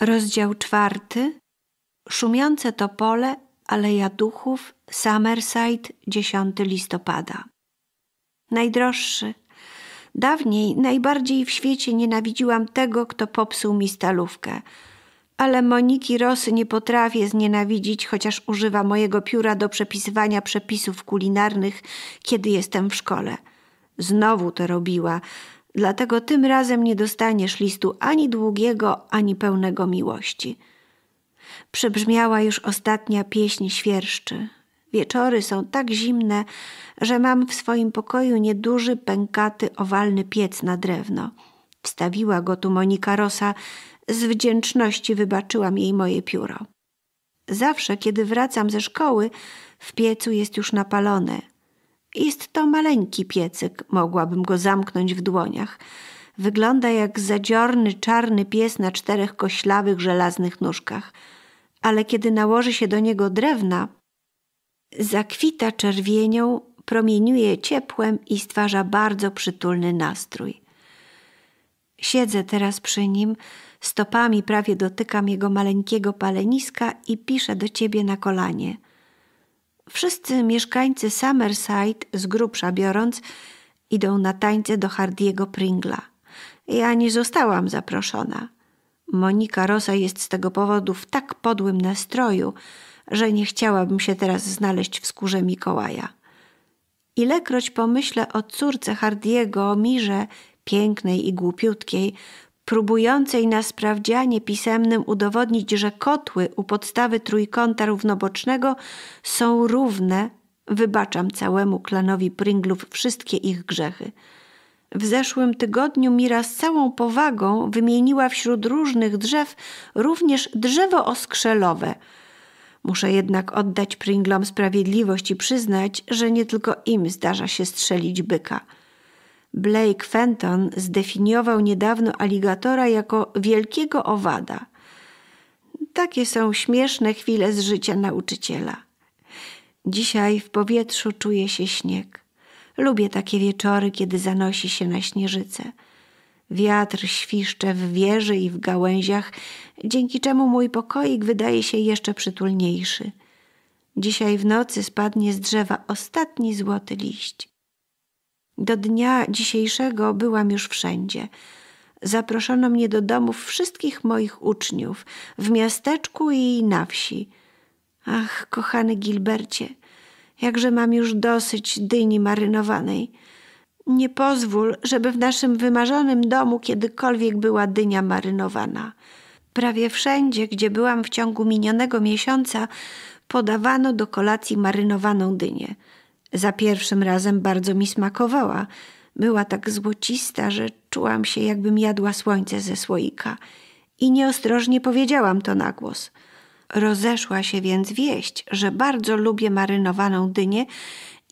Rozdział czwarty. Szumiące topole, Aleja Duchów, Summerside, 10 listopada. Najdroższy. Dawniej najbardziej w świecie nienawidziłam tego, kto popsuł mi stalówkę. Ale Moniki Rosy nie potrafię znienawidzić, chociaż używa mojego pióra do przepisywania przepisów kulinarnych, kiedy jestem w szkole. Znowu to robiła Dlatego tym razem nie dostaniesz listu ani długiego, ani pełnego miłości. Przebrzmiała już ostatnia pieśń świerszczy. Wieczory są tak zimne, że mam w swoim pokoju nieduży, pękaty, owalny piec na drewno. Wstawiła go tu Monika Rosa, z wdzięczności wybaczyłam jej moje pióro. Zawsze, kiedy wracam ze szkoły, w piecu jest już napalone – jest to maleńki piecyk, mogłabym go zamknąć w dłoniach. Wygląda jak zadziorny, czarny pies na czterech koślawych, żelaznych nóżkach. Ale kiedy nałoży się do niego drewna, zakwita czerwienią, promieniuje ciepłem i stwarza bardzo przytulny nastrój. Siedzę teraz przy nim, stopami prawie dotykam jego maleńkiego paleniska i piszę do ciebie na kolanie – Wszyscy mieszkańcy Summerside, z grubsza biorąc, idą na tańce do Hardiego Pringla. Ja nie zostałam zaproszona. Monika Rosa jest z tego powodu w tak podłym nastroju, że nie chciałabym się teraz znaleźć w skórze Mikołaja. Ilekroć pomyślę o córce Hardiego, Mirze, pięknej i głupiutkiej, próbującej na sprawdzianie pisemnym udowodnić, że kotły u podstawy trójkąta równobocznego są równe, wybaczam całemu klanowi Pringlów wszystkie ich grzechy. W zeszłym tygodniu Mira z całą powagą wymieniła wśród różnych drzew również drzewo oskrzelowe. Muszę jednak oddać Pringlom sprawiedliwość i przyznać, że nie tylko im zdarza się strzelić byka – Blake Fenton zdefiniował niedawno aligatora jako wielkiego owada. Takie są śmieszne chwile z życia nauczyciela. Dzisiaj w powietrzu czuje się śnieg. Lubię takie wieczory, kiedy zanosi się na śnieżycę. Wiatr świszcze w wieży i w gałęziach, dzięki czemu mój pokoik wydaje się jeszcze przytulniejszy. Dzisiaj w nocy spadnie z drzewa ostatni złoty liść. Do dnia dzisiejszego byłam już wszędzie. Zaproszono mnie do domów wszystkich moich uczniów, w miasteczku i na wsi. Ach, kochany Gilbercie, jakże mam już dosyć dyni marynowanej. Nie pozwól, żeby w naszym wymarzonym domu kiedykolwiek była dynia marynowana. Prawie wszędzie, gdzie byłam w ciągu minionego miesiąca, podawano do kolacji marynowaną dynię. Za pierwszym razem bardzo mi smakowała. Była tak złocista, że czułam się, jakbym jadła słońce ze słoika. I nieostrożnie powiedziałam to na głos. Rozeszła się więc wieść, że bardzo lubię marynowaną dynię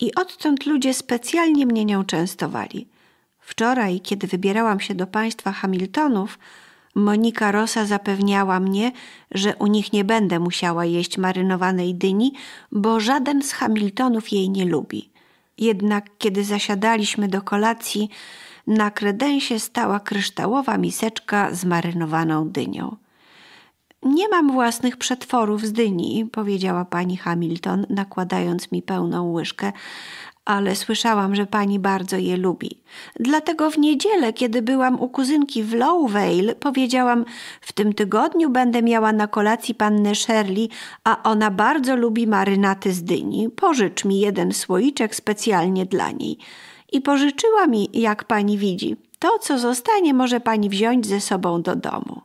i odtąd ludzie specjalnie mnie nią częstowali. Wczoraj, kiedy wybierałam się do państwa Hamiltonów, Monika Rosa zapewniała mnie, że u nich nie będę musiała jeść marynowanej dyni, bo żaden z Hamiltonów jej nie lubi. Jednak kiedy zasiadaliśmy do kolacji, na kredensie stała kryształowa miseczka z marynowaną dynią. Nie mam własnych przetworów z dyni, powiedziała pani Hamilton, nakładając mi pełną łyżkę, ale słyszałam, że pani bardzo je lubi. Dlatego w niedzielę, kiedy byłam u kuzynki w Lowvale, powiedziałam: W tym tygodniu będę miała na kolacji pannę Shirley, a ona bardzo lubi marynaty z dyni. Pożycz mi jeden słoiczek specjalnie dla niej. I pożyczyła mi, jak pani widzi. To, co zostanie, może pani wziąć ze sobą do domu.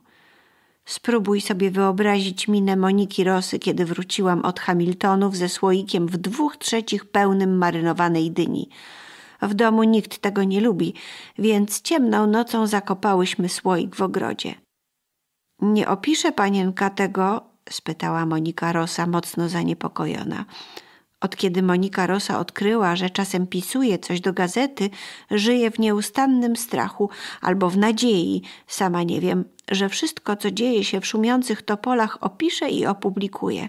Spróbuj sobie wyobrazić minę Moniki Rosy, kiedy wróciłam od Hamiltonów ze słoikiem w dwóch trzecich pełnym marynowanej dyni. W domu nikt tego nie lubi, więc ciemną nocą zakopałyśmy słoik w ogrodzie. Nie opisze panienka tego? spytała Monika Rosa, mocno zaniepokojona. Od kiedy Monika Rosa odkryła, że czasem pisuje coś do gazety, żyje w nieustannym strachu albo w nadziei, sama nie wiem, że wszystko, co dzieje się w szumiących topolach, opiszę i opublikuję.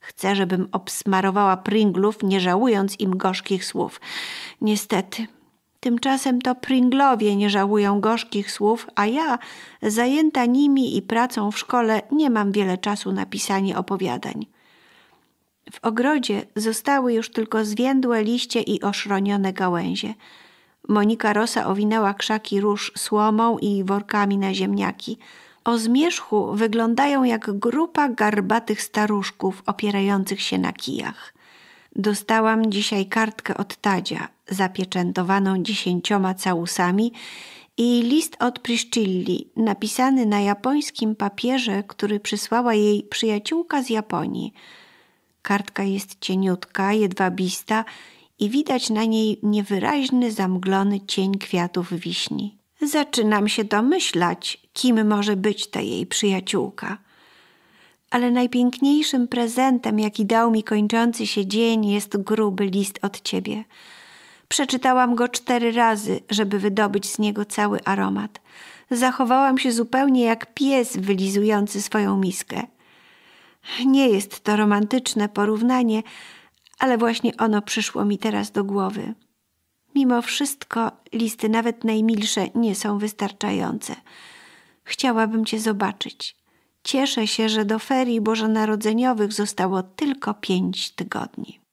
Chcę, żebym obsmarowała Pringlów, nie żałując im gorzkich słów. Niestety, tymczasem to Pringlowie nie żałują gorzkich słów, a ja, zajęta nimi i pracą w szkole, nie mam wiele czasu na pisanie opowiadań. W ogrodzie zostały już tylko zwiędłe liście i oszronione gałęzie. Monika Rosa owinęła krzaki róż słomą i workami na ziemniaki. O zmierzchu wyglądają jak grupa garbatych staruszków opierających się na kijach. Dostałam dzisiaj kartkę od Tadzia, zapieczętowaną dziesięcioma całusami i list od Priscilli, napisany na japońskim papierze, który przysłała jej przyjaciółka z Japonii. Kartka jest cieniutka, jedwabista i widać na niej niewyraźny, zamglony cień kwiatów wiśni. Zaczynam się domyślać, kim może być ta jej przyjaciółka. Ale najpiękniejszym prezentem, jaki dał mi kończący się dzień, jest gruby list od ciebie. Przeczytałam go cztery razy, żeby wydobyć z niego cały aromat. Zachowałam się zupełnie jak pies wylizujący swoją miskę. Nie jest to romantyczne porównanie, ale właśnie ono przyszło mi teraz do głowy. Mimo wszystko listy, nawet najmilsze, nie są wystarczające. Chciałabym Cię zobaczyć. Cieszę się, że do ferii bożonarodzeniowych zostało tylko pięć tygodni.